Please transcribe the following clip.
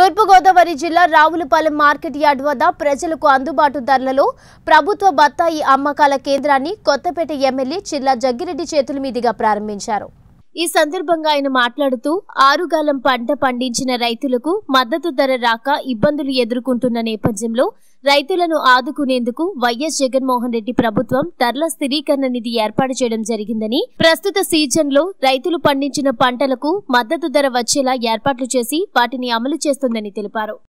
తూర్పుగోదావరి జిల్లా Ravulapalem market yard వద్ద ప్రజలకు అందుబాటు ధరలలో ప్రభుత్వ బత్తాయి అమ్మకాల కేంద్రాన్ని కొత్తపేట ఎమ్మెల్యే చిల్లా జగ్గిరెడ్డి చేతుల మీదుగా ప్రారంభించారు ఈ సందర్భంగా ఆయన మాట్లాడుతూ ఆరుగాలం పంట పండించిన రైతులకు మద్దతు ధర రాక ఇబ్బందులు ఎదుర్కొంటున్న నేపథ్యంలో రైతులను ఆదుకునేందుకు వైఎస్ జగన్మోహన్ రెడ్డి ప్రభుత్వం ధరల స్థిరీకరణ నిధి ఏర్పాటు చేయడం జరిగిందని ప్రస్తుత సీజన్లో రైతులు పండించిన పంటలకు మద్దతు ధర వచ్చేలా ఏర్పాట్లు చేసి వాటిని అమలు చేస్తుందని తెలిపారు